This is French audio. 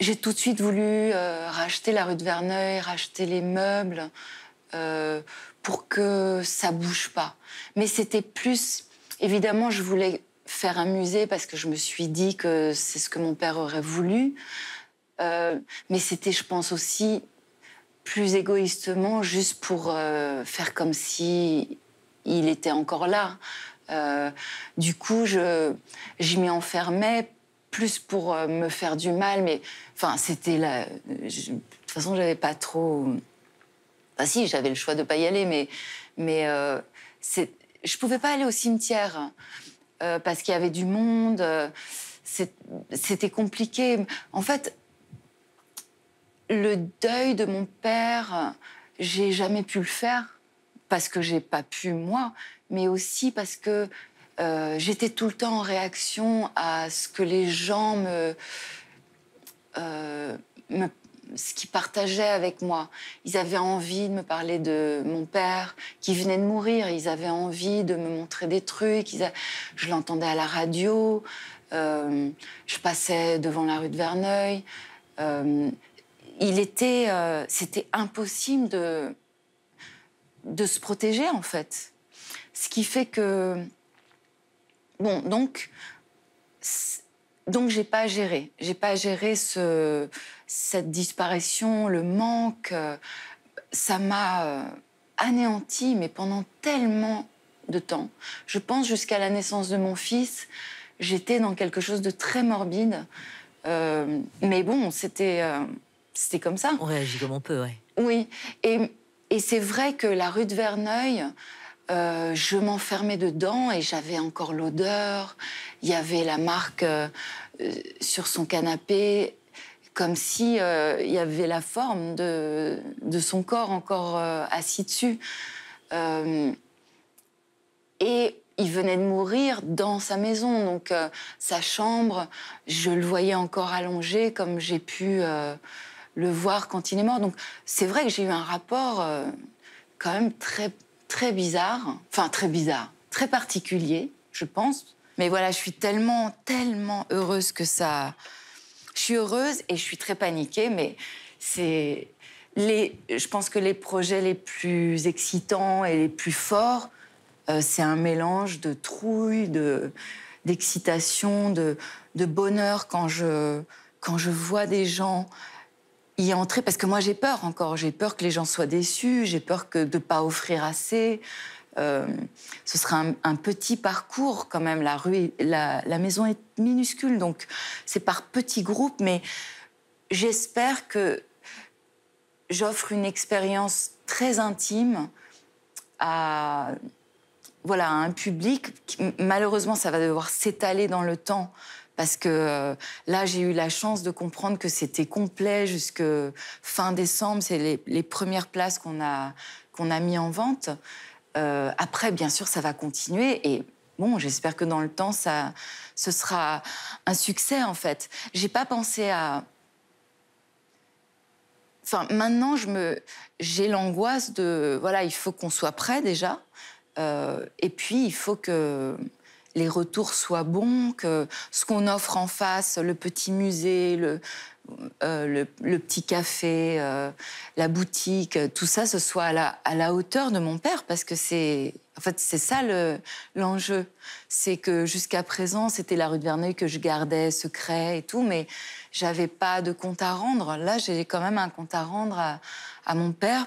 j'ai tout de suite voulu euh, racheter la rue de Verneuil, racheter les meubles euh, pour que ça bouge pas. Mais c'était plus, évidemment, je voulais faire un musée parce que je me suis dit que c'est ce que mon père aurait voulu. Euh, mais c'était, je pense aussi, plus égoïstement, juste pour faire comme si il était encore là. du coup, je, je m'y enfermais plus pour euh, me faire du mal, mais enfin, c'était là. De toute façon, j'avais pas trop. Enfin, si, j'avais le choix de pas y aller, mais, mais euh, c'est... je pouvais pas aller au cimetière euh, parce qu'il y avait du monde. c'était compliqué. En fait, le deuil de mon père, j'ai jamais pu le faire parce que j'ai pas pu moi, mais aussi parce que euh, j'étais tout le temps en réaction à ce que les gens euh, me, ce qu'ils partageaient avec moi. Ils avaient envie de me parler de mon père qui venait de mourir. Ils avaient envie de me montrer des trucs. Je l'entendais à la radio. Euh, je passais devant la rue de Verneuil. il était, c'était impossible de de se protéger en fait. Ce qui fait que Bon, donc, donc j'ai pas géré J'ai pas géré cette disparition, le manque. Ça m'a euh, anéanti, mais pendant tellement de temps. Je pense jusqu'à la naissance de mon fils, j'étais dans quelque chose de très morbide. Euh, mais bon, euh, c'était comme ça. On réagit comme on peut, oui. Oui, et, et c'est vrai que la rue de Verneuil, euh, je m'enfermais dedans et j'avais encore l'odeur. Il y avait la marque euh, sur son canapé, comme si euh, il y avait la forme de, de son corps encore assis dessus. et il venait de mourir dans sa maison, donc sa chambre, je le voyais encore allongé comme j'ai pu le voir quand il est mort. Donc c'est vrai que j'ai eu un rapport quand même très très bizarre, enfin très bizarre, très particulier, je pense. Mais voilà, je suis tellement, tellement heureuse que ça. Je suis heureuse et je suis très paniquée, mais c'est les. Je pense que les projets les plus excitants et les plus forts, euh, c'est un mélange de trouille, de d'excitation, de, de bonheur quand je quand je vois des gens entrer Parce que moi, j'ai peur encore. J'ai peur que les gens soient déçus. J'ai peur que de ne pas offrir assez. Euh, ce sera un, petit parcours quand même. La rue, la, maison est minuscule, donc c'est par petits groupes. Mais j'espère que j'offre une expérience très intime à voilà un public. malheureusement, ça va devoir s'étaler dans le temps parce que euh, là, j'ai eu la chance de comprendre que c'était complet jusque fin décembre. C'est les, premières places qu'on a, qu'on a mis en vente. Euh, après, bien sûr, ça va continuer et bon, j'espère que dans le temps, ça, ce sera un succès en fait. J'ai pas pensé à. Enfin, maintenant, je me, j'ai l'angoisse de, voilà, il faut qu'on soit prêt déjà, euh, et puis il faut que les retours soient bons, que ce qu'on offre en face, le petit musée, le, euh, le, petit café, euh, la boutique, tout ça, ce soit à la, à la hauteur de mon père, parce que c'est en fait c'est ça l'enjeu. c'est que jusqu'à présent, c'était la rue de Verneuil que je gardais secret et tout, mais j'avais pas de compte à rendre. Là, j'ai quand même un compte à rendre à, à mon père.